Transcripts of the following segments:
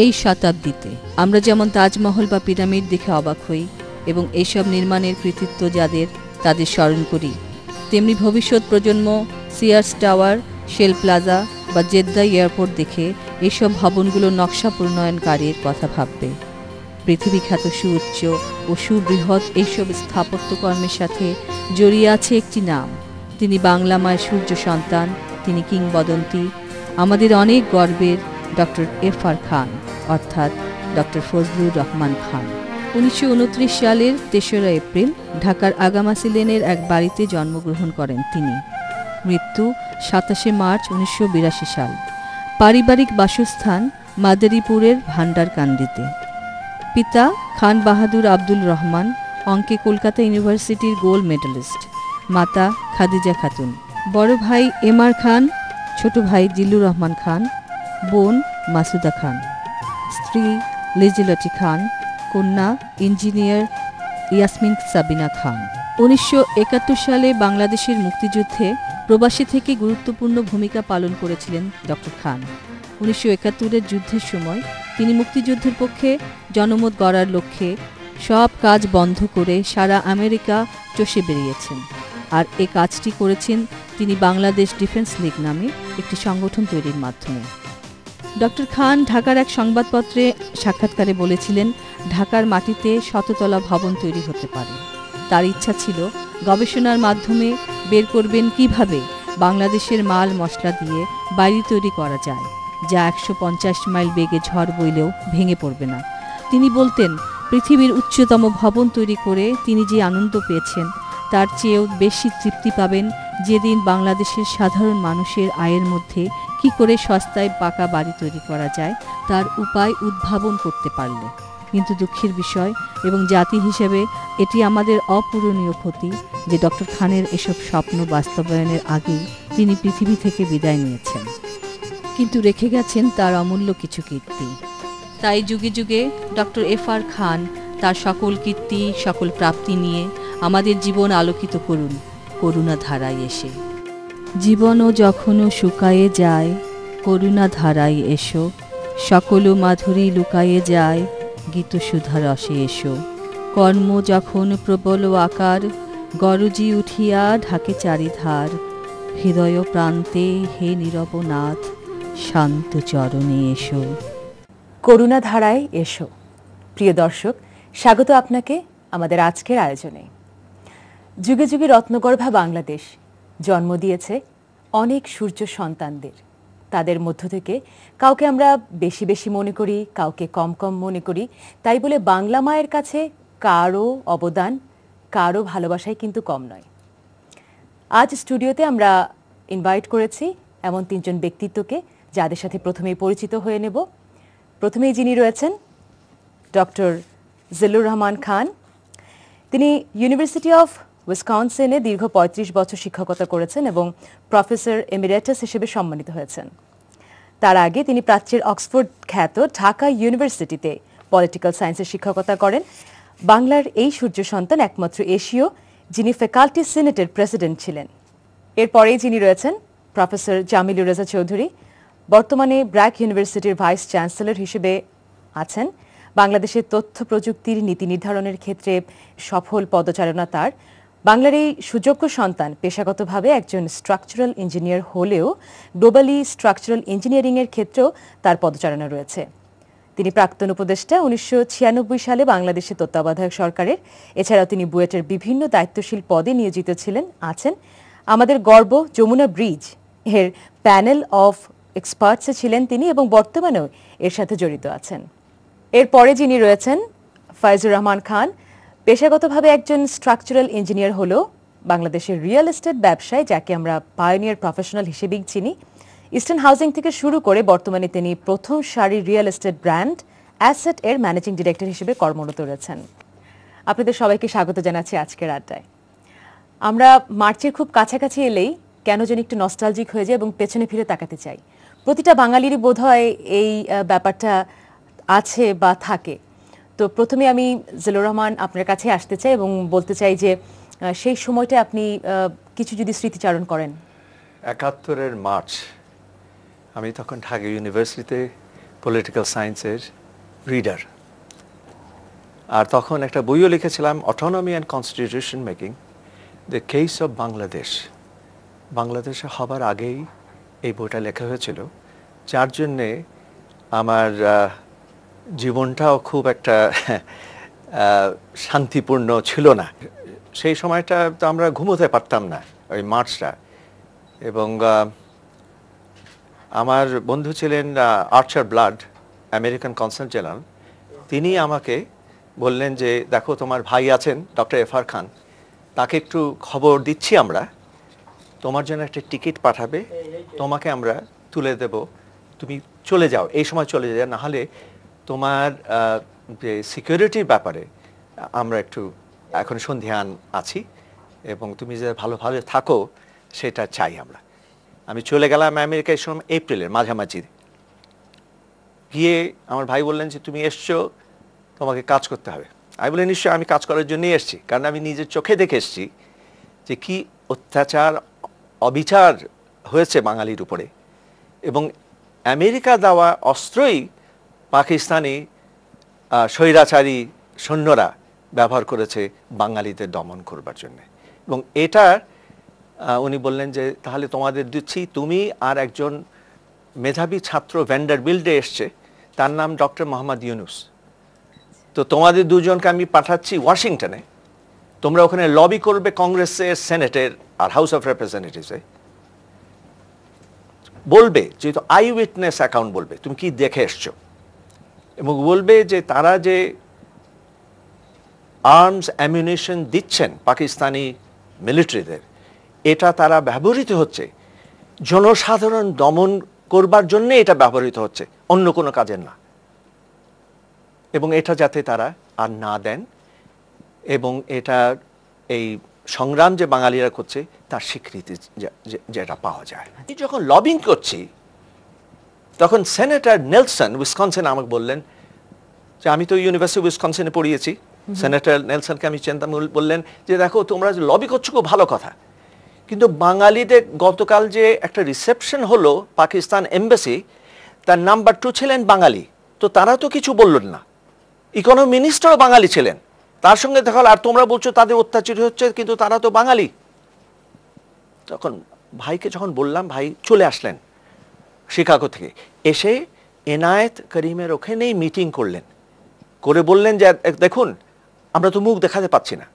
এই শতাব্দীতে আমরা যেমন তাজমহল বা পিরামিড দেখে অবাক হই এবং এইসব নির্মাণের কৃতিত্ব যাদের তাদের স্মরণ করি তেমনি ভবিষ্যৎ প্রজন্ম সিয়ার্স টাওয়ার শেল প্লাজা বা জেদ্দা এয়ারপোর্ট দেখে এসব ভবনগুলো নকশা প্রণয়নকারীর কথা ভাববে পৃথিবীখ্যাত সুউচ্চ ও সুবৃহৎ এইসব স্থাপত্যকর্মের সাথে জড়িয়ে আছে একটি নাম তিনি বাংলা মায়ের সূর্য সন্তান তিনি কিংবদন্তি আমাদের অনেক গর্বের ডক্টর এফ আর খান অর্থাৎ ডক্টর ফজলুর রহমান খান উনিশশো সালের তেসরা এপ্রিল ঢাকার আগামাসি লেনের এক বাড়িতে জন্মগ্রহণ করেন তিনি মৃত্যু সাতাশে মার্চ উনিশশো সাল পারিবারিক বাসস্থান মাদারীপুরের ভান্ডারকান্দিতে পিতা খান বাহাদুর আব্দুল রহমান অঙ্কে কলকাতা ইউনিভার্সিটির গোল্ড মেডেলিস্ট মাতা খাদিজা খাতুন বড় ভাই এম আর খান ছোট ভাই জিল্লুর রহমান খান বোন মাসুদা খান স্ত্রী লেজিলটি খান কন্যা ইঞ্জিনিয়ার ইয়াসমিন সাবিনা খান উনিশশো সালে বাংলাদেশের মুক্তিযুদ্ধে প্রবাসী থেকে গুরুত্বপূর্ণ ভূমিকা পালন করেছিলেন ডক্টর খান উনিশশো একাত্তরের যুদ্ধের সময় তিনি মুক্তিযুদ্ধের পক্ষে জনমত গড়ার লক্ষ্যে সব কাজ বন্ধ করে সারা আমেরিকা চষে বেরিয়েছেন আর এ কাজটি করেছেন তিনি বাংলাদেশ ডিফেন্স লীগ নামে একটি সংগঠন তৈরির মাধ্যমে ডক্টর খান ঢাকার এক সংবাদপত্রে সাক্ষাৎকারে বলেছিলেন ঢাকার মাটিতে শততলা ভবন তৈরি হতে পারে তার ইচ্ছা ছিল গবেষণার মাধ্যমে বের করবেন কিভাবে বাংলাদেশের মাল মশলা দিয়ে বাড়ি তৈরি করা যায় যা একশো মাইল বেগে ঝড় বইলেও ভেঙে পড়বে না তিনি বলতেন পৃথিবীর উচ্চতম ভবন তৈরি করে তিনি যে আনন্দ পেয়েছেন তার চেয়েও বেশি তৃপ্তি পাবেন যেদিন বাংলাদেশের সাধারণ মানুষের আয়ের মধ্যে কি করে সস্তায় পাকা বাড়ি তৈরি করা যায় তার উপায় উদ্ভাবন করতে পারলে কিন্তু দুঃখের বিষয় এবং জাতি হিসেবে এটি আমাদের অপূরণীয় ক্ষতি যে ডক্টর খানের এসব স্বপ্ন বাস্তবায়নের আগেই তিনি পৃথিবী থেকে বিদায় নিয়েছেন কিন্তু রেখে গেছেন তার অমূল্য কিছু কীর্তি তাই যুগে যুগে ডক্টর এফ আর খান তার সকল কীর্তি সকল প্রাপ্তি নিয়ে আমাদের জীবন আলোকিত করুন করুণা ধারায় এসে জীবনও যখনও শুকায়ে যায় করুণা ধারায় এসো সকল মাধুরী লুকায়ে যায় গীতসুধা রসে এসো কর্ম যখন প্রবল আকার গরজি উঠিয়া ঢাকে চারিধার হৃদয় প্রান্তে হে নীরবনাথ শান্ত চরণে এসো করুণা ধারায় এসো প্রিয় দর্শক স্বাগত আপনাকে আমাদের আজকের আয়োজনে যুগে যুগে রত্নগর্ভা বাংলাদেশ জন্ম দিয়েছে অনেক সূর্য সন্তানদের তাদের মধ্য থেকে কাউকে আমরা বেশি বেশি মনে করি কাউকে কম কম মনে করি তাই বলে বাংলা মায়ের কাছে কারও অবদান কারও ভালোবাসাই কিন্তু কম নয় আজ স্টুডিওতে আমরা ইনভাইট করেছি এমন তিনজন ব্যক্তিত্বকে যাদের সাথে প্রথমেই পরিচিত হয়ে নেব প্রথমেই যিনি রয়েছেন ডক্টর জিল্লুর রহমান খান তিনি ইউনিভার্সিটি অফ উইসকনসিনে দীর্ঘ পঁয়ত্রিশ বছর শিক্ষকতা করেছেন এবং প্রফেসর এমিরেটাস হিসেবে সম্মানিত হয়েছেন তার আগে তিনি প্রাচ্যের অক্সফোর্ড খ্যাত ঢাকা ইউনিভার্সিটিতে পলিটিক্যাল সায়েন্সের শিক্ষকতা করেন বাংলার এই সূর্য সন্তান একমাত্র এশীয় যিনি ফ্যাকাল্টি সিনেটের প্রেসিডেন্ট ছিলেন এরপরেই যিনি রয়েছেন প্রফেসর জামিলুর রেজা চৌধুরী বর্তমানে ব্র্যাক ইউনিভার্সিটির ভাইস চ্যান্সেলর হিসেবে আছেন বাংলাদেশের তথ্য প্রযুক্তির নীতি নির্ধারণের ক্ষেত্রে সফল পদচারণা তার বাংলার এই সুযোগ্য সন্তান পেশাগতভাবে একজন স্ট্রাকচারাল ইঞ্জিনিয়ার হলেও গ্লোবালি স্ট্রাকচারাল ইঞ্জিনিয়ারিংয়ের ক্ষেত্রেও তার পদচারণা রয়েছে তিনি প্রাক্তন উপদেষ্টা উনিশশো সালে বাংলাদেশের তত্ত্বাবধায়ক সরকারের এছাড়াও তিনি বুয়েটের বিভিন্ন দায়িত্বশীল পদে নিয়োজিত ছিলেন আছেন আমাদের গর্ব যমুনা ব্রিজ এর প্যানেল অফ এক্সপার্টসে ছিলেন তিনি এবং বর্তমানেও এর সাথে জড়িত আছেন এরপরে যিনি রয়েছেন ফয়জুর রহমান খান পেশাগতভাবে একজন স্ট্রাকচারাল ইঞ্জিনিয়ার হলো বাংলাদেশের রিয়েল এস্টেট ব্যবসায় যাকে আমরা পায়োনিয়ার প্রফেশনাল হিসেবেই চিনি ইস্টার্ন হাউজিং থেকে শুরু করে বর্তমানে তিনি প্রথম সারি রিয়েল এস্টেট ব্র্যান্ড অ্যাসেট এর ম্যানেজিং ডিরেক্টর হিসেবে কর্মরত রয়েছেন আপনাদের সবাইকে স্বাগত জানাচ্ছি আজকের আড্ডায় আমরা মার্চের খুব কাছাকাছি এলেই কেন যেন একটু নস্টালজিক হয়ে যায় এবং পেছনে ফিরে তাকাতে চাই প্রতিটা বাঙালিরই বোধ হয় এই ব্যাপারটা আছে বা থাকে তো প্রথমে আমি জিলুর রহমান আপনার কাছে আসতে চাই এবং বলতে চাই যে সেই সময়টা আপনি কিছু যদি স্মৃতিচারণ করেন একাত্তরের মার্চ আমি তখন ঢাকা ইউনিভার্সিটিতে পলিটিক্যাল সায়েন্সের রিডার আর তখন একটা বইও লিখেছিলাম autonomy and constitution making the case of Bangladesh বাংলাদেশে হবার আগেই এই বইটা লেখা হয়েছিল যার জন্যে আমার জীবনটাও খুব একটা শান্তিপূর্ণ ছিল না সেই সময়টা তো আমরা ঘুমোতে পারতাম না ওই মার্চটা এবং আমার বন্ধু ছিলেন Archer Blood American consul general তিনি আমাকে বললেন যে দেখো তোমার ভাই আছেন ডক্টর এফআর খান তাকে একটু খবর দিচ্ছি আমরা তোমার জন্য একটা টিকিট পাঠাবে তোমাকে আমরা তুলে দেব তুমি চলে যাও এই সময় চলে যাও না হলে তোমার যে সিকিউরিটির ব্যাপারে আমরা একটু এখন সন্ধিহান আছি এবং তুমি যে ভালোভাবে থাকো সেটা চাই আমরা আমি চলে গেলাম আমেরিকায় সময় এপ্রিলের মাঝামাঝি গিয়ে আমার ভাই বললেন যে তুমি এসছো তোমাকে কাজ করতে হবে আমি বলি নিশ্চয়ই আমি কাজ করার জন্যই এসছি কারণ আমি নিজের চোখে দেখে এসছি যে কি অত্যাচার অবিচার হয়েছে বাঙালির উপরে এবং আমেরিকা দেওয়া অস্ত্রই পাকিস্তানি স্বৈরাচারী সৈন্যরা ব্যবহার করেছে বাঙালিদের দমন করবার জন্য এবং এটার উনি বললেন যে তাহলে তোমাদের দিচ্ছি তুমি আর একজন মেধাবী ছাত্র ভ্যান্ডার বিল্ডে এসছে তার নাম ডক্টর মোহাম্মদ ইউনুস তো তোমাদের দুজনকে আমি পাঠাচ্ছি ওয়াশিংটনে তোমরা ওখানে লবি করবে কংগ্রেসের সেনেটের আর হাউস অফ রিপ্রেজেন্টেটিভসে বলবে যেহেতু আই উইটনেস অ্যাকাউন্ট বলবে তুমি কি দেখে এসছো এবং বলবে যে তারা যে আর্মস অ্যামিউনেশন দিচ্ছেন পাকিস্তানি মিলিটারিদের এটা তারা ব্যবহৃত হচ্ছে জনসাধারণ দমন করবার জন্য এটা ব্যবহৃত হচ্ছে অন্য কোনো কাজের না এবং এটা যাতে তারা আর না দেন এবং এটা এই সংগ্রাম যে বাঙালিরা করছে তার স্বীকৃতি যেটা পাওয়া যায় যখন লবিং করছি তখন সেনেটার নেলসন উইসকনসেন আমাকে বললেন যে আমি তো ইউনিভার্সিটি উইসকনসেনে পড়িয়েছি সেনেটার নেলসনকে আমি চিন্তা বললেন যে দেখো তোমরা লবি করছো খুব ভালো কথা কিন্তু বাঙালিদের গতকাল যে একটা রিসেপশন হলো পাকিস্তান এম্বাসি তার নাম্বার টু ছিলেন বাঙালি তো তারা তো কিছু বললেন না ইকোনমি মিনিস্টারও বাঙালি ছিলেন তার সঙ্গে দেখাল আর তোমরা বলছো তাদের অত্যাচারী হচ্ছে কিন্তু তারা তো বাঙালি তখন ভাইকে যখন বললাম ভাই চলে আসলেন শিকাগো থেকে এসে এনায়েত করিমের ওখানেই মিটিং করলেন করে বললেন যে দেখুন আমরা তো মুখ দেখাতে পাচ্ছি না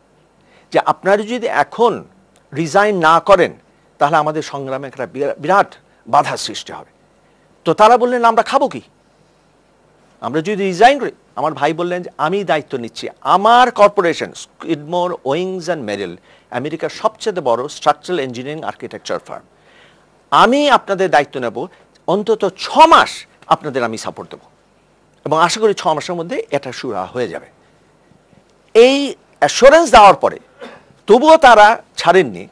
যে আপনারা যদি এখন রিজাইন না করেন তাহলে আমাদের সংগ্রামে একটা বিরাট বাধা সৃষ্টি হবে তো তারা বললেন আমরা খাবো কি আমরা যদি রিজাইন করি আমার ভাই বললেন যে আমি দায়িত্ব নিচ্ছি আমার কর্পোরেশন স্কিডমোর ওয়িংস অ্যান্ড মেরিল আমেরিকার সবচেয়ে বড় স্ট্রাকচারাল ইঞ্জিনিয়ারিং আর্কিটেকচার ফার্ম আমি আপনাদের দায়িত্ব নেব অন্তত ছ মাস আপনাদের আমি সাপোর্ট দেবো এবং আশা করি ছ মাসের মধ্যে এটা সুরা হয়ে যাবে এই অ্যাসোরেন্স দেওয়ার পরে তবুও তারা ছাড়েননি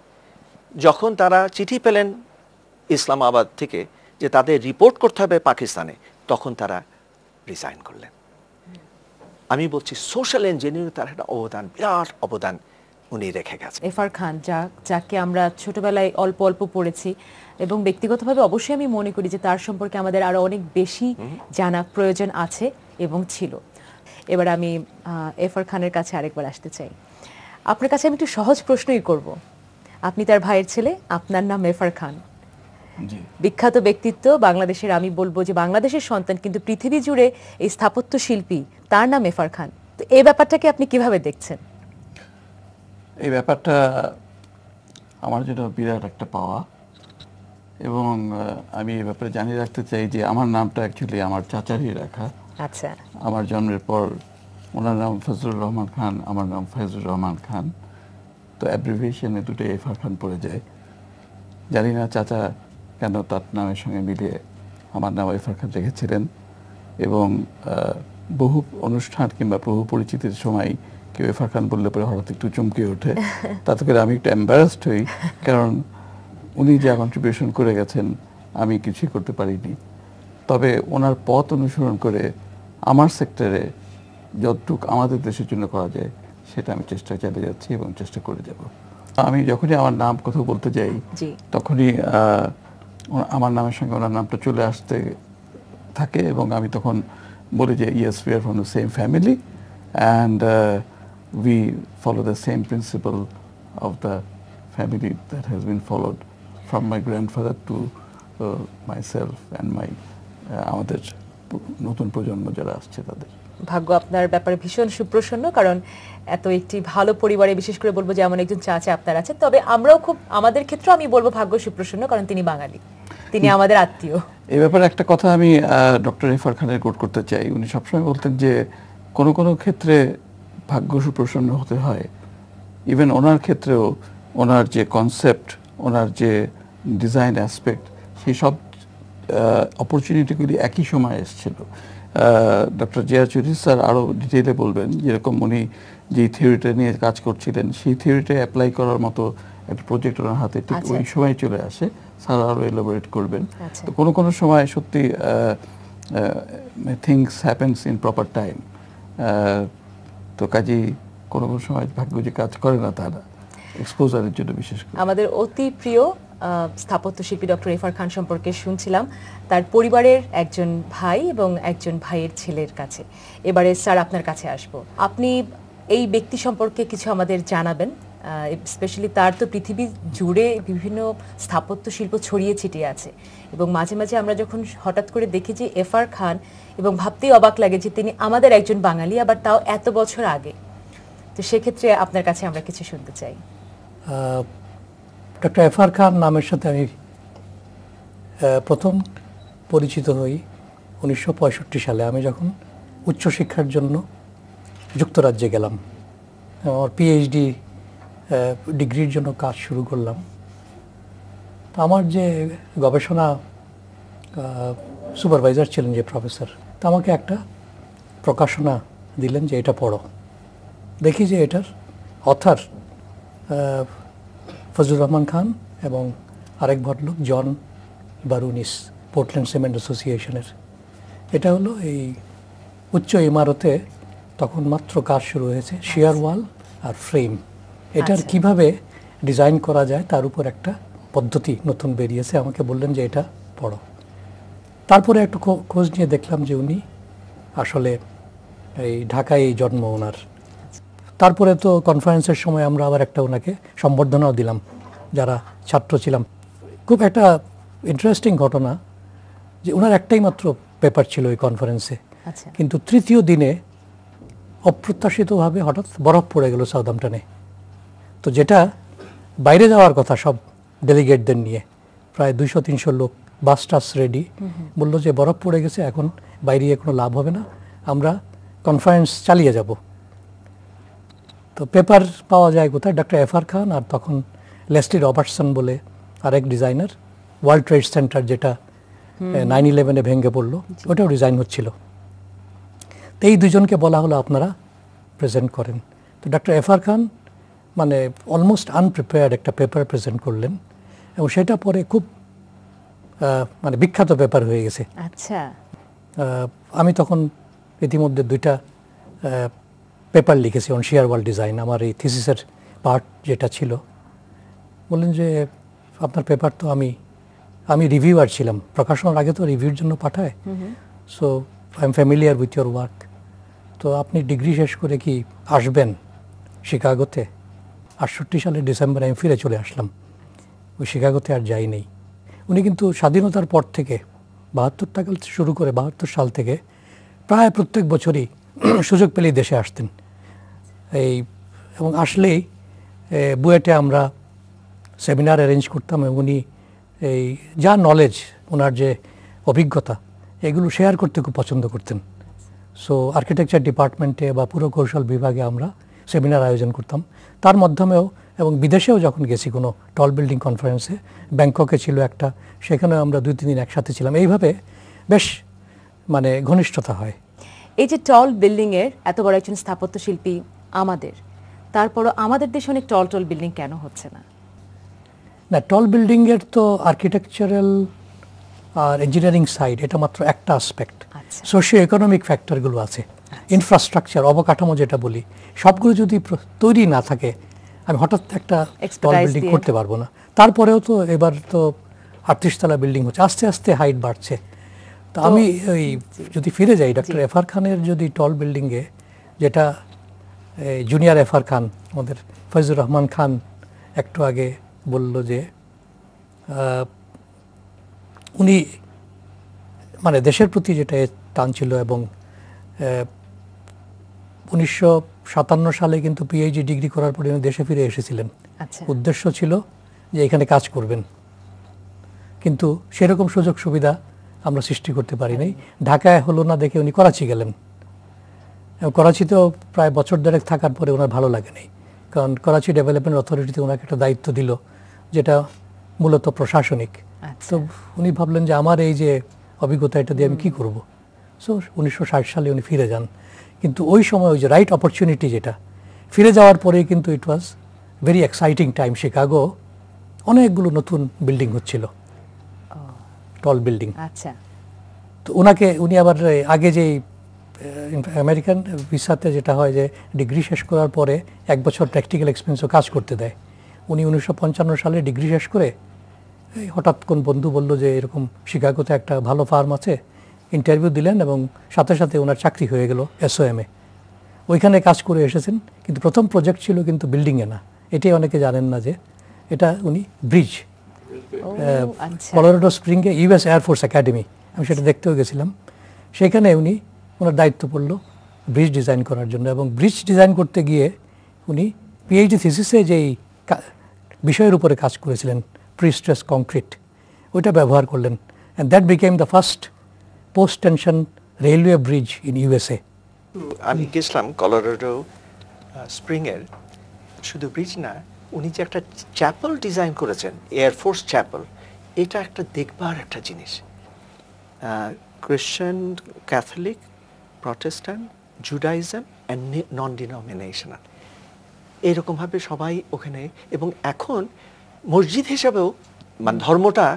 যখন তারা চিঠি পেলেন ইসলামাবাদ থেকে যে তাদের রিপোর্ট করতে হবে পাকিস্তানে তখন তারা রিজাইন করলেন আমি বলছি সোশ্যাল ইঞ্জিনিয়ারিং তার একটা অবদান বিরাট অবদান উনি রেখে গেছেন এফার খান যা যাকে আমরা ছোটবেলায় অল্প অল্প পড়েছি এবং ব্যক্তিগতভাবে অবশ্যই আমি মনে করি যে তার সম্পর্কে আমাদের আরো অনেক বেশি জানা প্রয়োজন আছে এবং ছিল এবার আমি এফর খানের কাছে আরেকবার আসতে চাই আপনার কাছে আমি একটু সহজ প্রশ্নই করব আপনি তার ভাইয়ের ছেলে আপনার নাম এফার খান বিখ্যাত ব্যক্তিত্ব বাংলাদেশের আমি বলবো যে বাংলাদেশের সন্তান কিন্তু পৃথিবী জুড়ে এই স্থাপত্য শিল্পী তার নাম এফার খান তো এই ব্যাপারটাকে আপনি কিভাবে দেখছেন এই ব্যাপারটা আমার জন্য বিরাট একটা পাওয়া এবং আমি এ ব্যাপারে জানিয়ে রাখতে চাই যে আমার নামটা অ্যাকচুয়ালি আমার চাচারই রাখা আচ্ছা আমার জন্মের পর ওনার নাম ফজলুর রহমান খান আমার নাম ফজলুর রহমান খান তো অ্যাব্রিভিয়েশনে দুটো এফআর খান পড়ে যায় জানি না চাচা কেন তার নামের সঙ্গে মিলিয়ে আমার নাম এফআর খান রেখেছিলেন এবং বহু অনুষ্ঠান কিংবা বহু পরিচিতির সময় কেউ এফআর খান বললে পরে হঠাৎ একটু চমকে ওঠে তাতে করে আমি একটু অ্যাম্বারাসড হই কারণ উনি যে কন্ট্রিবিউশন করে গেছেন আমি কিছুই করতে পারিনি তবে ওনার পথ অনুসরণ করে আমার সেক্টরে যতটুকু আমাদের দেশের জন্য করা যায় সেটা আমি চেষ্টা চালিয়ে যাচ্ছি এবং চেষ্টা করে যাব আমি যখনই আমার নাম কোথাও বলতে যাই তখনই আমার নামের সঙ্গে ওনার নামটা চলে আসতে থাকে এবং আমি তখন বলি যে yes we are from the same family and we follow the same principle of the family that has been followed from my grandfather to uh, myself and my uh, আমাদের নতুন প্রজন্ম যারা আসছে তাদের ভাগ্য আপনার ব্যাপারে ভীষণ সুপ্রসন্ন কারণ এত একটি ভালো পরিবারে বিশেষ করে বলবো যে এমন একজন চাচা আপনার আছে তবে আমরাও খুব আমাদের ক্ষেত্রে আমি বলবো ভাগ্য সুপ্রসন্ন কারণ তিনি বাঙালি তিনি আমাদের আত্মীয় এই ব্যাপারে একটা কথা আমি ডক্টর ইফার খানের কোট করতে চাই উনি সবসময় বলতেন যে কোনো কোনো ক্ষেত্রে ভাগ্য সুপ্রসন্ন হতে হয় ইভেন ওনার ক্ষেত্রেও ওনার যে কনসেপ্ট ওনার যে ডিজাইন অ্যাসপেক্ট সেই সব অপরচুনিটিগুলি একই সময় এসেছিল ডক্টর জিয়া চুরি স্যার আরও ডিটেলে বলবেন যেরকম উনি যে থিওরিটা নিয়ে কাজ করছিলেন সেই থিওরিটা অ্যাপ্লাই করার মতো একটা প্রজেক্ট ওনার হাতে ঠিক আচ্ছা। ওই সময় চলে আসে স্যার আরও এলোবরেট করবেন আচ্ছা। তো কোনো কোনো সময় সত্যি things happens in proper time তো কাজেই কোনো কোনো সময় ভাগ্য যে কাজ করে না তারা এক্সপোজারের জন্য বিশেষ করে আমাদের অতি প্রিয় স্থাপত্য শিল্পী ডক্টর এফার খান সম্পর্কে শুনছিলাম তার পরিবারের একজন ভাই এবং একজন ভাইয়ের ছেলের কাছে এবারে স্যার আপনার কাছে আসব আপনি এই ব্যক্তি সম্পর্কে কিছু আমাদের জানাবেন স্পেশালি তার তো পৃথিবী জুড়ে বিভিন্ন স্থাপত্য শিল্প ছড়িয়ে ছিটিয়ে আছে এবং মাঝে মাঝে আমরা যখন হঠাৎ করে দেখি যে এফআর খান এবং ভাবতেই অবাক লাগে যে তিনি আমাদের একজন বাঙালি আবার তাও এত বছর আগে তো সেক্ষেত্রে আপনার কাছে আমরা কিছু শুনতে চাই ডক্টর এফ আর খান নামের সাথে আমি প্রথম পরিচিত হই উনিশশো সালে আমি যখন উচ্চশিক্ষার জন্য যুক্তরাজ্যে গেলাম আমার পিএইচডি ডিগ্রির জন্য কাজ শুরু করলাম আমার যে গবেষণা সুপারভাইজার ছিলেন যে প্রফেসর তা আমাকে একটা প্রকাশনা দিলেন যে এটা পড়ো দেখি যে এটার অথার ফজলুর রহমান খান এবং আরেক ভদ্রলোক জন বারুনিস পোর্টল্যান্ড সিমেন্ট অ্যাসোসিয়েশনের এটা হলো এই উচ্চ ইমারতে তখন মাত্র কাজ শুরু হয়েছে শিয়ার ওয়াল আর ফ্রেম এটার আচ্ছা। কিভাবে ডিজাইন করা যায় তার উপর একটা পদ্ধতি নতুন বেরিয়েছে আমাকে বললেন যে এটা পড়ো তারপরে একটু খোঁজ নিয়ে দেখলাম যে উনি আসলে এই ঢাকায় জন্ম ওনার তারপরে তো কনফারেন্সের সময় আমরা আবার একটা ওনাকে সম্বর্ধনাও দিলাম যারা ছাত্র ছিলাম খুব একটা ইন্টারেস্টিং ঘটনা যে ওনার একটাই মাত্র পেপার ছিল ওই কনফারেন্সে আচ্ছা। কিন্তু তৃতীয় দিনে অপ্রত্যাশিতভাবে হঠাৎ বরফ পড়ে গেল সাউদামটনে তো যেটা বাইরে যাওয়ার কথা সব ডেলিগেটদের নিয়ে প্রায় দুইশো তিনশো লোক বাস টাস রেডি বললো যে বরফ পড়ে গেছে এখন বাইরে কোনো লাভ হবে না আমরা কনফারেন্স চালিয়ে যাব তো পেপার পাওয়া যায় কোথায় ডক্টর এফ আর খান আর তখন লেস্টি রবার্টসন বলে আরেক ডিজাইনার ওয়ার্ল্ড ট্রেড সেন্টার যেটা নাইন ইলেভেনে ভেঙে পড়লো ওটাও ডিজাইন হচ্ছিল তো এই দুজনকে বলা হলো আপনারা প্রেজেন্ট করেন তো ডক্টর এফ আর খান মানে অলমোস্ট আনপ্রিপেয়ার্ড একটা পেপার প্রেজেন্ট করলেন এবং সেটা পরে খুব মানে বিখ্যাত পেপার হয়ে গেছে আচ্ছা আমি তখন ইতিমধ্যে দুইটা পেপার লিখেছি অন শেয়ার ওয়াল ডিজাইন আমার এই থিসিসের পার্ট যেটা ছিল বললেন যে আপনার পেপার তো আমি আমি রিভিউয়ার ছিলাম প্রকাশনার আগে তো রিভিউর জন্য পাঠায় so I am familiar with your work তো আপনি ডিগ্রি শেষ করে কি আসবেন শিকাগোতে আটষট্টি সালের ডিসেম্বরে আমি ফিরে চলে আসলাম ওই শিকাগোতে আর যাই নেই উনি কিন্তু স্বাধীনতার পর থেকে বাহাত্তর টাকা শুরু করে বাহাত্তর সাল থেকে প্রায় প্রত্যেক বছরই সুযোগ পেলেই দেশে আসতেন এই এবং আসলেই বুয়েটে আমরা সেমিনার অ্যারেঞ্জ করতাম এবং উনি এই যা নলেজ ওনার যে অভিজ্ঞতা এগুলো শেয়ার করতে খুব পছন্দ করতেন সো আর্কিটেকচার ডিপার্টমেন্টে বা পুরকৌশল বিভাগে আমরা সেমিনার আয়োজন করতাম তার মাধ্যমেও এবং বিদেশেও যখন গেছি কোনো টল বিল্ডিং কনফারেন্সে ব্যাংককে ছিল একটা সেখানেও আমরা দুই তিন দিন একসাথে ছিলাম এইভাবে বেশ মানে ঘনিষ্ঠতা হয় এই যে টল বিল্ডিং এর এত বড় একজন স্থাপত্য শিল্পী আমাদের তারপরও আমাদের দেশে অনেক টল টল বিল্ডিং কেন হচ্ছে না না টল বিল্ডিং এর তো আর্কিটেকচারাল আর ইঞ্জিনিয়ারিং সাইড এটা মাত্র একটা আসপেক্ট সোশিও ইকোনমিক ফ্যাক্টরগুলো আছে ইনফ্রাস্ট্রাকচার আচ্ছা। অবকাঠামো যেটা বলি সবগুলো যদি তৈরি না থাকে আমি হঠাৎ একটা টল বিল্ডিং করতে পারবো না তারপরেও তো এবার তো আটত্রিশ তলা বিল্ডিং হচ্ছে আস্তে আস্তে হাইট বাড়ছে তা আমি ওই যদি ফিরে যাই ডক্টর এফআর খানের যদি টল বিল্ডিংয়ে যেটা জুনিয়র এফআর খান আমাদের ফয়জুর রহমান খান একটু আগে বলল যে উনি মানে দেশের প্রতি যেটা টান ছিল এবং উনিশশো সালে কিন্তু পিএইচডি ডিগ্রি করার পরে উনি দেশে ফিরে এসেছিলেন আচ্ছা। উদ্দেশ্য ছিল যে এখানে কাজ করবেন কিন্তু সেরকম সুযোগ সুবিধা আমরা সৃষ্টি করতে পারি নাই ঢাকায় হলো না দেখে উনি করাচি গেলেন করাচিতেও প্রায় বছর দেড়েক থাকার পরে ওনার ভালো লাগে নাই কারণ করাচি ডেভেলপমেন্ট অথরিটিতে ওনাকে একটা দায়িত্ব দিল যেটা মূলত প্রশাসনিক আচ্ছা। তো উনি ভাবলেন যে আমার এই যে অভিজ্ঞতা এটা দিয়ে আমি কী করবো সো উনিশশো সালে উনি ফিরে যান কিন্তু ওই সময় ওই যে রাইট অপরচুনিটি যেটা ফিরে যাওয়ার পরে কিন্তু it was very exciting time Chicago অনেকগুলো নতুন বিল্ডিং হচ্ছিল টল বিল্ডিং আচ্ছা তো ওনাকে উনি আবার আগে যেই আমেরিকান ভিসাতে যেটা হয় যে ডিগ্রি শেষ করার পরে এক বছর প্র্যাকটিক্যাল এক্সপিরিয়েন্সও কাজ করতে দেয় উনি উনিশশো সালে ডিগ্রি শেষ করে হঠাৎ কোন বন্ধু বলল যে এরকম শিকাগোতে একটা ভালো ফার্ম আছে ইন্টারভিউ দিলেন এবং সাথে সাথে ওনার চাকরি হয়ে গেল এ ওইখানে কাজ করে এসেছেন কিন্তু প্রথম প্রজেক্ট ছিল কিন্তু বিল্ডিংয়ে না এটাই অনেকে জানেন না যে এটা উনি ব্রিজ কলোরাডো স্প্রিংয়ে ইউএস এয়ার ফোর্স একাডেমি আমি সেটা দেখতেও গেছিলাম সেখানে উনি ওনার দায়িত্ব পড়ল ব্রিজ ডিজাইন করার জন্য এবং ব্রিজ ডিজাইন করতে গিয়ে উনি পিএইচডি থিসিসে যেই বিষয়ের উপরে কাজ করেছিলেন প্রিস্ট্রেস কংক্রিট ওইটা ব্যবহার করলেন and that became the first post tension railway bridge in USA আমি গেছিলাম কলোরাডো স্প্রিংয়ের uh, শুধু ব্রিজ না উনি যে একটা চ্যাপল ডিজাইন করেছেন এয়ারফোর্স চ্যাপল এটা একটা দেখবার একটা জিনিস Christian Catholic Protestant Judaism and non denominational এরকমভাবে সবাই ওখানে এবং এখন মসজিদ হিসাবেও মানে ধর্মটা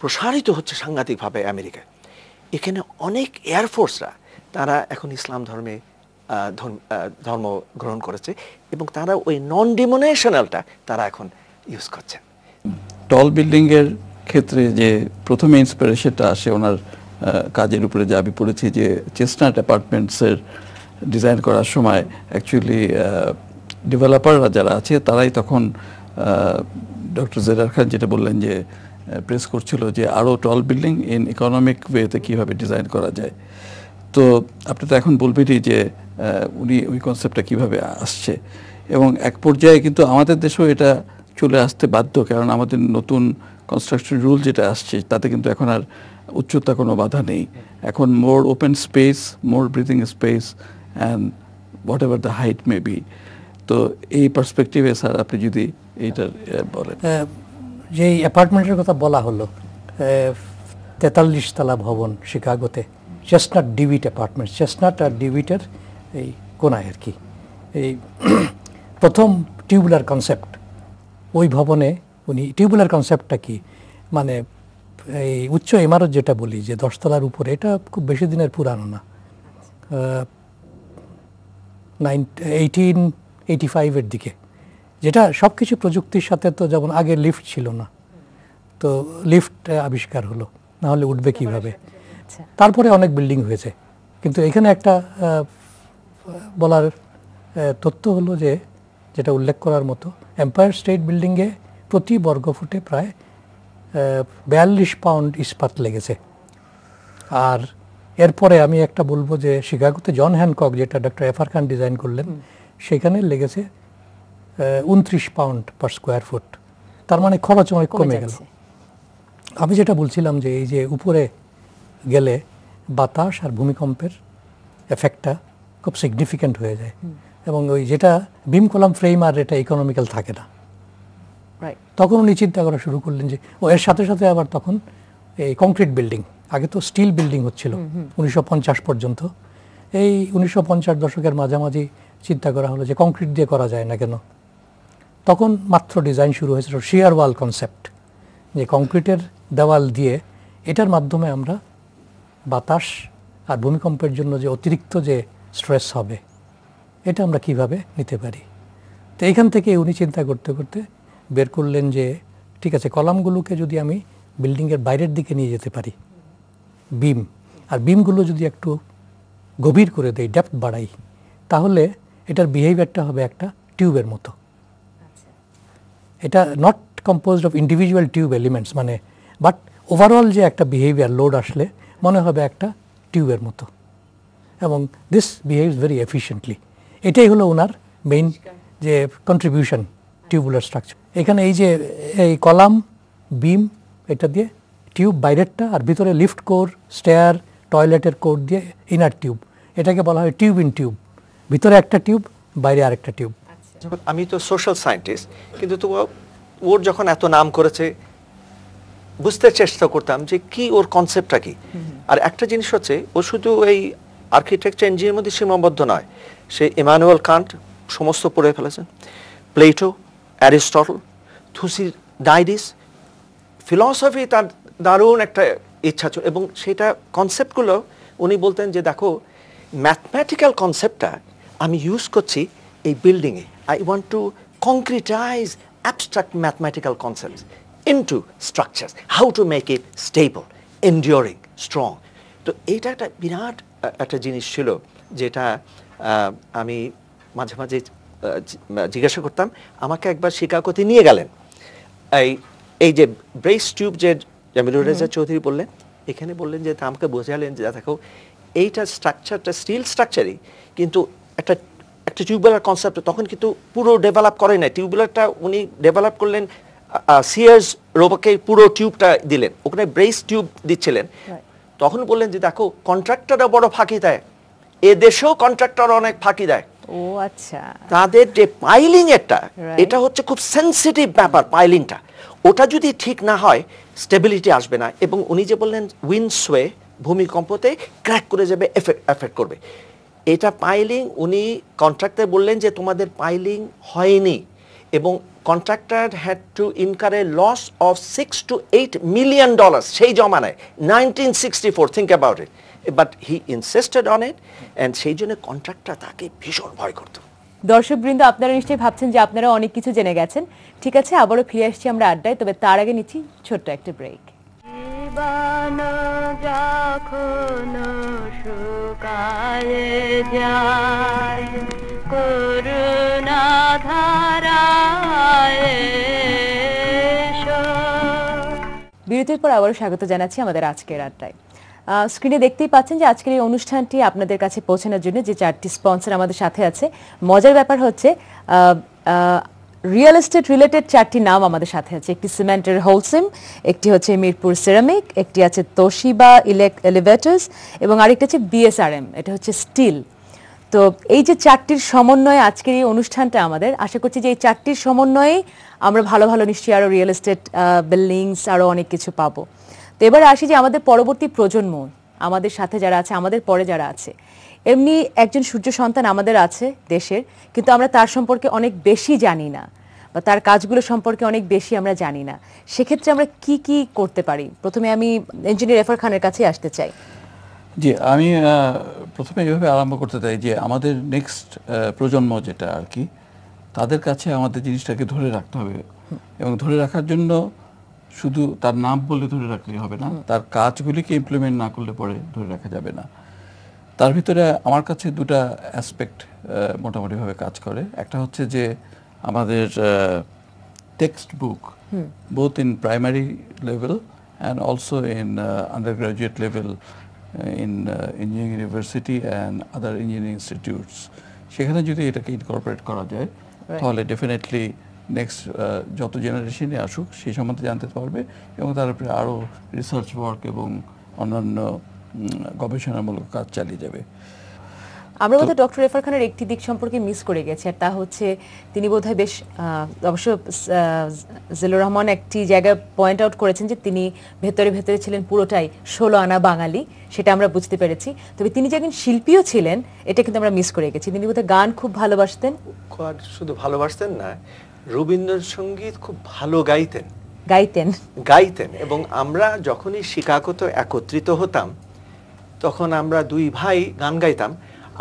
প্রসারিত হচ্ছে সাংঘাতিকভাবে আমেরিকায় এখানে অনেক এয়ারফোর্সরা তারা এখন ইসলাম ধর্মে ধর্ম গ্রহণ করেছে এবং তারা ওই নন ডিমোনেশনালটা তারা এখন ইউজ করছেন টল বিল্ডিংয়ের ক্ষেত্রে যে প্রথমে ইন্সপিরেশনটা আসে ওনার কাজের উপরে যে আমি পড়েছি যে চেস্টনাট অ্যাপার্টমেন্টসের ডিজাইন করার সময় অ্যাকচুয়ালি ডেভেলপাররা যারা আছে তারাই তখন ডক্টর জেরার খান যেটা বললেন যে প্রেস করছিল যে আরও টল বিল্ডিং ইন ইকোনমিক ওয়েতে কীভাবে ডিজাইন করা যায় তো আপনি তো এখন বলবেনই যে উনি ওই কনসেপ্টটা কীভাবে আসছে এবং এক পর্যায়ে কিন্তু আমাদের দেশেও এটা চলে আসতে বাধ্য কারণ আমাদের নতুন কনস্ট্রাকশন রুল যেটা আসছে তাতে কিন্তু এখন আর উচ্চতা কোনো বাধা নেই এখন more open space more breathing space and whatever the height may be তো এই পার্সপেক্টিভে স্যার আপনি যদি এইটার বলেন যেই অ্যাপার্টমেন্টের কথা বলা হলো তেতাল্লিশ তলা ভবন শিকাগোতে চেস্টনাট ডিভিট অ্যাপার্টমেন্ট চেস্টনাট আর ডিভিটের এই কোনায় আর কি এই প্রথম টিউবুলার কনসেপ্ট ওই ভবনে উনি টিউবুলার কনসেপ্টটা কি মানে এই উচ্চ ইমারত যেটা বলি যে দশতলার উপরে এটা খুব বেশি দিনের পুরানো না নাইন এইটিন এইটি ফাইভের দিকে যেটা সব কিছু প্রযুক্তির সাথে তো যেমন আগে লিফট ছিল না তো লিফট আবিষ্কার হলো নাহলে উঠবে কীভাবে তারপরে অনেক বিল্ডিং হয়েছে কিন্তু এখানে একটা বলার তথ্য হলো যে যেটা উল্লেখ করার মতো এম্পায়ার স্টেট বিল্ডিংয়ে প্রতি বর্গফুটে প্রায় বিয়াল্লিশ পাউন্ড ইস্পাত লেগেছে আর এরপরে আমি একটা বলবো যে শিকাগোতে জন হ্যানকক যেটা ডক্টর এফআর খান ডিজাইন করলেন সেখানে লেগেছে উনত্রিশ পাউন্ড পার স্কোয়ার ফুট তার মানে খরচ অনেক কমে গেল আমি যেটা বলছিলাম যে এই যে উপরে গেলে বাতাস আর ভূমিকম্পের এফেক্টটা খুব সিগনিফিক্যান্ট হয়ে যায় এবং ওই যেটা বিম কলাম ফ্রেম আর এটা ইকোনমিক্যাল থাকে না তখন উনি চিন্তা করা শুরু করলেন যে ও এর সাথে সাথে আবার তখন এই কংক্রিট বিল্ডিং আগে তো স্টিল বিল্ডিং হচ্ছিল উনিশশো পর্যন্ত এই উনিশশো দশকের মাঝামাঝি চিন্তা করা হলো যে কংক্রিট দিয়ে করা যায় না কেন তখন মাত্র ডিজাইন শুরু হয়েছিল শিয়ার ওয়াল কনসেপ্ট যে কংক্রিটের দেওয়াল দিয়ে এটার মাধ্যমে আমরা বাতাস আর ভূমিকম্পের জন্য যে অতিরিক্ত যে স্ট্রেস হবে এটা আমরা কিভাবে নিতে পারি তো এইখান থেকে উনি চিন্তা করতে করতে বের করলেন যে ঠিক আছে কলামগুলোকে যদি আমি বিল্ডিংয়ের বাইরের দিকে নিয়ে যেতে পারি বিম আর বিমগুলো যদি একটু গভীর করে দেই ডেপথ বাড়াই তাহলে এটার বিহেভিয়ারটা হবে একটা টিউবের মতো আচ্ছা। এটা not composed of individual tube elements মানে বাট ওভারঅল যে একটা বিহেভিয়ার লোড আসলে মনে হবে একটা টিউবের মতো এবং দিস বিহেভস ভেরি এফিসিয়েন্টলি এটাই হলো ওনার মেইন যে কন্ট্রিবিউশন টিউবুলার স্ট্রাকচার এখানে এই যে এই কলাম বিম এটা দিয়ে টিউব বাইরেরটা আর ভিতরে লিফট কোর স্টেয়ার টয়লেটের কোর দিয়ে ইনার টিউব এটাকে বলা হয় টিউব ইন টিউব ভিতরে একটা টিউব বাইরে আরেকটা টিউব আচ্ছা। আমি তো সোশ্যাল সায়েন্টিস্ট কিন্তু তো ওর যখন এত নাম করেছে বুঝতে চেষ্টা করতাম যে কি ওর কনসেপ্টটা কি আর একটা জিনিস হচ্ছে ও শুধু এই আর্কিটেকচার ইঞ্জিনিয়ার মধ্যে সীমাবদ্ধ নয় সে ইমানুয়াল কান্ট সমস্ত পড়ে ফেলেছেন Plato Aristotle Thucydides philosophy তার দারুণ একটা ইচ্ছা ছিল এবং সেটা কনসেপ্টগুলো উনি বলতেন যে দেখো ম্যাথমেটিক্যাল কনসেপ্টটা আমি ইউজ করছি এই বিল্ডিংয়ে I want to concretize abstract mathematical concept into structures, how to make it stable, enduring, strong. তো এটা একটা বিরাট একটা জিনিস ছিল যেটা আমি মাঝে মাঝে জিজ্ঞাসা করতাম আমাকে একবার শিকাগোতে নিয়ে গেলেন এই এই যে ব্রেস টিউব যে জামিলুর রেজা চৌধুরী বললেন এখানে বললেন যে আমাকে বোঝালেন যে দেখো এইটা স্ট্রাকচারটা স্টিল স্ট্রাকচারই কিন্তু একটা একটা টিউবওয়েলার কনসেপ্ট তখন কিন্তু পুরো ডেভেলপ করে নাই টিউবওয়েলারটা উনি ডেভেলপ করলেন সিয়ার্স রোবাকে পুরো টিউবটা দিলেন ওখানে ব্রেস টিউব দিচ্ছিলেন তখন বললেন যে দেখো কন্ট্রাক্টররা বড় ফাঁকি দেয় এ দেশেও কন্ট্রাক্টর অনেক ফাঁকি দেয় ও আচ্ছা তাদের যে পাইলিং এটা হচ্ছে খুব সেন্সিটিভ ব্যাপার পাইলিংটা ওটা যদি ঠিক না হয় স্টেবিলিটি আসবে না এবং উনি যে বললেন উইন্ডসওয়ে ভূমিকম্পতে ক্র্যাক করে যাবে এফেক্ট করবে এটা পাইলিং উনি কন্ট্রাক্টে বললেন যে তোমাদের পাইলিং হয়নি এবং contractor had to incur a loss of six to eight million dollar সেই জমানায় nineteen sixty four think about it but he insisted on it and সেই জন্য কন্ট্রাক্টার তাকে ভীষণ ভয় করতো দর্শকবৃন্দ আপনারা নিশ্চয়ই ভাবছেন যে আপনারা অনেক কিছু জেনে গেছেন ঠিক আছে আবারও ফিরে আসছি আমরা আড্ডায় তবে তার আগে নিচ্ছি ছোট্ট একটা ব্রেক যখন শুকায় যায় বিরতির পর আবারও স্বাগত জানাচ্ছি আমাদের আজকের আড্ডায় স্ক্রিনে দেখতেই পাচ্ছেন যে আজকের এই অনুষ্ঠানটি আপনাদের কাছে পৌঁছানোর জন্য যে চারটি স্পন্সর আমাদের সাথে আছে মজার ব্যাপার হচ্ছে রিয়েল এস্টেট রিলেটেড চারটি নাম আমাদের সাথে আছে একটি সিমেন্টের হোলসিম একটি হচ্ছে মিরপুর সিরামিক একটি আছে তোশিবা ইলেক এলিভেটার্স এবং আরেকটি হচ্ছে বিএসআরএম এটা হচ্ছে স্টিল তো এই যে চারটির সমন্বয়ে আজকের এই অনুষ্ঠানটা আমাদের আশা করছি যে এই চারটির সমন্বয়ে আমরা ভালো ভালো নিশ্চয়ই আরও রিয়েল এস্টেট বিল্ডিংস আরও অনেক কিছু পাবো তো এবার আসি যে আমাদের পরবর্তী প্রজন্ম আমাদের সাথে যারা আছে আমাদের পরে যারা আছে এমনি একজন সূর্য সন্তান আমাদের আছে দেশের কিন্তু আমরা তার সম্পর্কে অনেক বেশি জানি না বা তার কাজগুলো সম্পর্কে অনেক বেশি আমরা জানি না সেক্ষেত্রে আমরা কি কি করতে পারি প্রথমে আমি ইঞ্জিনিয়ার রেফার খানের কাছে আসতে চাই জি আমি প্রথমে এভাবে আরম্ভ করতে চাই যে আমাদের নেক্সট প্রজন্ম যেটা আর কি তাদের কাছে আমাদের জিনিসটাকে ধরে রাখতে হবে এবং ধরে রাখার জন্য শুধু তার নাম বলে ধরে রাখলে হবে না তার কাজগুলিকে ইমপ্লিমেন্ট না করলে পরে ধরে রাখা যাবে না তার ভিতরে আমার কাছে দুটা অ্যাসপেক্ট মোটামুটিভাবে কাজ করে একটা হচ্ছে যে আমাদের text book both in primary level and also in undergraduate level Uh, in uh, engineering university and other engineering institutes সেখানে যদি এটাকে ইনকর্পোরেট করা যায় তাহলে ডেফিনেটলি নেক্সট uh, যত জেনারেশনে আসুক সেই সম্বন্ধে জানতে পারবে এবং তার উপরে আরও রিসার্চ ওয়ার্ক এবং অন্যান্য গবেষণামূলক কাজ চালিয়ে যাবে আমরা বোধহয় ডক্টর রেফার খানের একটি দিক সম্পর্কে মিস করে গেছি আর তা হচ্ছে তিনি বোধহয় বেশ অবশ্য জেলুর রহমান একটি জায়গায় পয়েন্ট আউট করেছেন যে তিনি ভেতরে ভেতরে ছিলেন পুরোটাই ষোলো আনা বাঙালি সেটা আমরা বুঝতে পেরেছি তবে তিনি যে একজন শিল্পীও ছিলেন এটা কিন্তু আমরা মিস করে গেছি তিনি বোধহয় গান খুব ভালোবাসতেন শুধু ভালোবাসতেন না রবীন্দ্রসঙ্গীত খুব ভালো গাইতেন গাইতেন গাইতেন এবং আমরা যখনই শিকাগোতে একত্রিত হতাম তখন আমরা দুই ভাই গান গাইতাম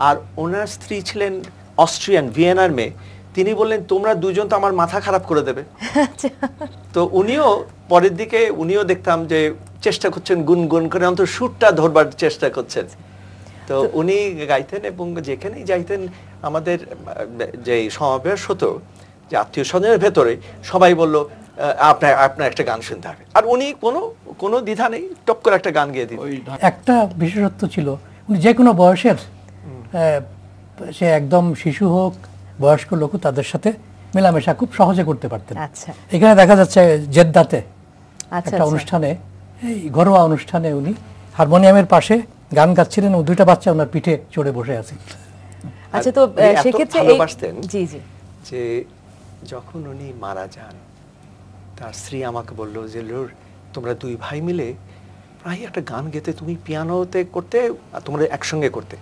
আর ওনার স্ত্রী ছিলেন অস্ট্রিয়ান ভিয়েনার মেয়ে তিনি বললেন তোমরা দুজন তো আমার মাথা খারাপ করে দেবে আচ্ছা। তো উনিও পরের দিকে উনিও দেখতাম যে চেষ্টা করছেন গুনগুন করে অন্তত সুরটা ধরবার চেষ্টা করছেন তো উনি গাইতেন এবং যেখানেই যাইতেন আমাদের যে সমাবেশ হতো যে আত্মীয় স্বজনের ভেতরে সবাই বলল আপনার আপনার একটা গান শুনতে হবে আর উনি কোনো কোনো দ্বিধা নেই টপ করে একটা গান গিয়ে দিতেন একটা বিশেষত্ব ছিল উনি যে কোনো বয়সের সে একদম শিশু হোক বয়স্ক লোকও তাদের সাথে মেলামেশা খুব সহজে করতে পারতেন আচ্ছা। এখানে দেখা যাচ্ছে জেদ্দাতে আচ্ছা, একটা আচ্ছা। অনুষ্ঠানে এই ঘরোয়া অনুষ্ঠানে উনি হারমোনিয়ামের পাশে গান গাচ্ছিলেন ও দুইটা বাচ্চা ওনার পিঠে চড়ে বসে আছে আচ্ছা তো সেক্ষেত্রে ভালোবাসতেন জি জি যে যখন উনি মারা যান তার স্ত্রী আমাকে বলল যে লোর তোমরা দুই ভাই মিলে প্রায় একটা গান গেতে তুমি পিয়ানোতে করতে আর তোমরা একসঙ্গে করতে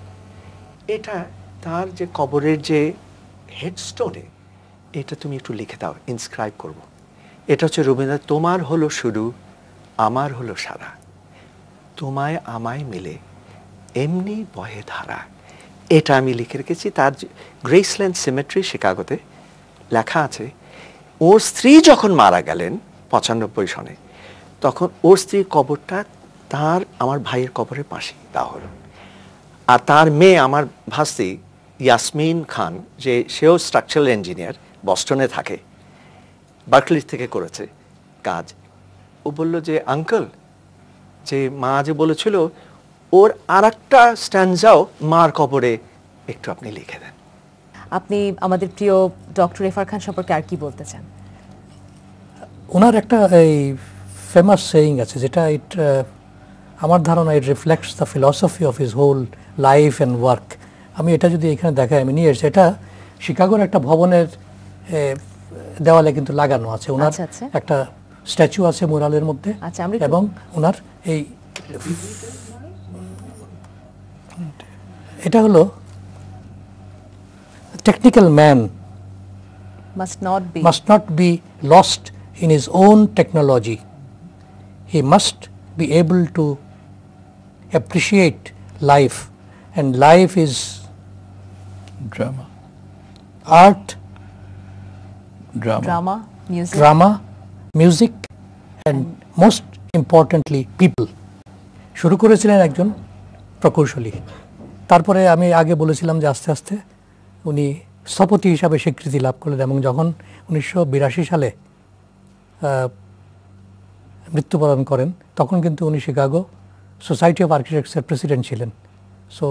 এটা তার যে কবরের যে হেডস্টোনে এটা তুমি একটু লিখে দাও ইনস্ক্রাইব করব। এটা হচ্ছে রবীন্দ্রনাথ তোমার হলো শুরু আমার হলো সারা তোমায় আমায় মিলে এমনি বহে ধারা এটা আমি লিখে রেখেছি তার গ্রেসল্যান্ড সিমেট্রি শিকাগোতে লেখা আছে ওর স্ত্রী যখন মারা গেলেন পঁচানব্বই সনে তখন ওর স্ত্রীর কবরটা তার আমার ভাইয়ের কবরের পাশে দেওয়া হলো আর তার মেয়ে আমার ভাস্তি ইয়াসমিন খান যে সেও স্ট্রাকচারাল ইঞ্জিনিয়ার বস্টনে থাকে বার্কলিস থেকে করেছে কাজ ও বলল যে আঙ্কল যে মা যে বলেছিল ওর আর একটা স্ট্যান্ডাও মার কবরে একটু আপনি লিখে দেন আপনি আমাদের প্রিয় ডক্টর রেফার খান সম্পর্কে আর কি বলতে চান ওনার একটা এই ফেমাস সেইং আছে যেটা ইট আমার ধারণা it reflects the philosophy of his whole life and work আমি এটা যদি এখানে দেখাই আমি নিয়ে এসেছি এটা শিকাগোর একটা ভবনের দেওয়ালে কিন্তু লাগানো আছে ওনার আচ্ছা, আচ্ছা। একটা স্ট্যাচু আছে মোরালের মধ্যে আচ্ছা, এবং ওনার এই এটা হলো technical man must not be lost in his own technology he must be able to appreciate life and life is drama, art, drama, drama, music, drama, music and, and most importantly people. শুরু করেছিলেন একজন প্রকৌশলী তারপরে আমি আগে বলেছিলাম যে আস্তে আস্তে উনি স্থপতি হিসাবে স্বীকৃতি লাভ করলেন এবং যখন উনিশশো সালে মৃত্যুবরণ করেন তখন কিন্তু উনি শিকাগো সোসাইটি অফ আর্কিটেক্টসের প্রেসিডেন্ট ছিলেন সো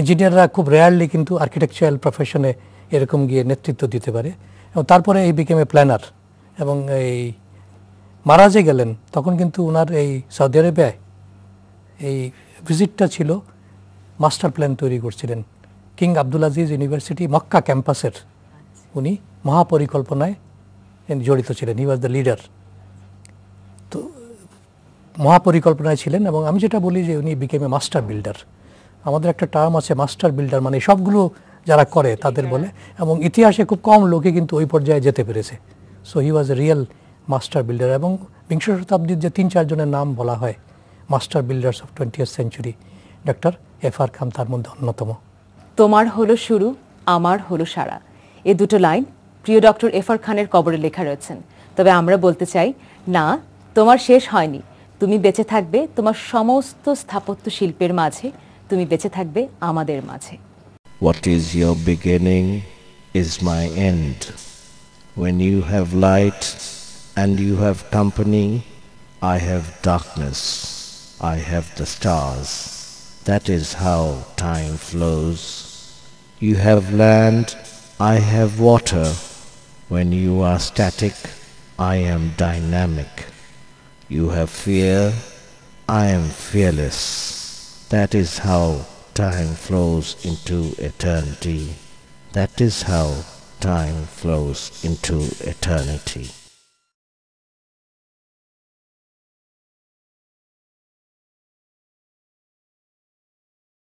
ইঞ্জিনিয়াররা খুব রেয়ারলি কিন্তু আর্কিটেকচারাল প্রফেশনে এরকম গিয়ে নেতৃত্ব দিতে পারে এবং তারপরে এই বিকেম এ প্ল্যানার এবং এই মারা যে গেলেন তখন কিন্তু ওনার এই সৌদি আরবিয়ায় এই ভিজিটটা ছিল মাস্টার প্ল্যান তৈরি করছিলেন king Abdul Aziz university Mecca ক্যাম্পাসের উনি মহাপরিকল্পনায় জড়িত ছিলেন হি ওয়াজ দ্য লিডার তো মহাপরিকল্পনায় ছিলেন এবং আমি যেটা বলি যে উনি বিকেম এ মাস্টার বিল্ডার আমাদের একটা টার্ম আছে মাস্টার বিল্ডার মানে সবগুলো যারা করে তাদের হ্যাঁ। বলে এবং ইতিহাসে খুব কম লোকে কিন্তু ওই পর্যায়ে যেতে পেরেছে so he was a real master builder এবং বিংশ শতাব্দীর যে তিন চারজনের নাম বলা হয় master builders of twentieth century doctor F R Khan তার মধ্যে অন্যতম তোমার হলো শুরু আমার হলো সারা এ দুটো লাইন প্রিয় ডক্টর এফ আর খানের কবরে লেখা রয়েছেন তবে আমরা বলতে চাই না তোমার শেষ হয়নি তুমি বেঁচে থাকবে তোমার সমস্ত স্থাপত্য শিল্পের মাঝে তুমি বেঁচে থাকবে আমাদের মাঝে end. When you have light and you have company, I have darkness, I have the stars. That is how time flows. You have land, I have water. When you are static, I am dynamic. You have fear, I am fearless. That is how time flows into eternity. That is how time flows into eternity.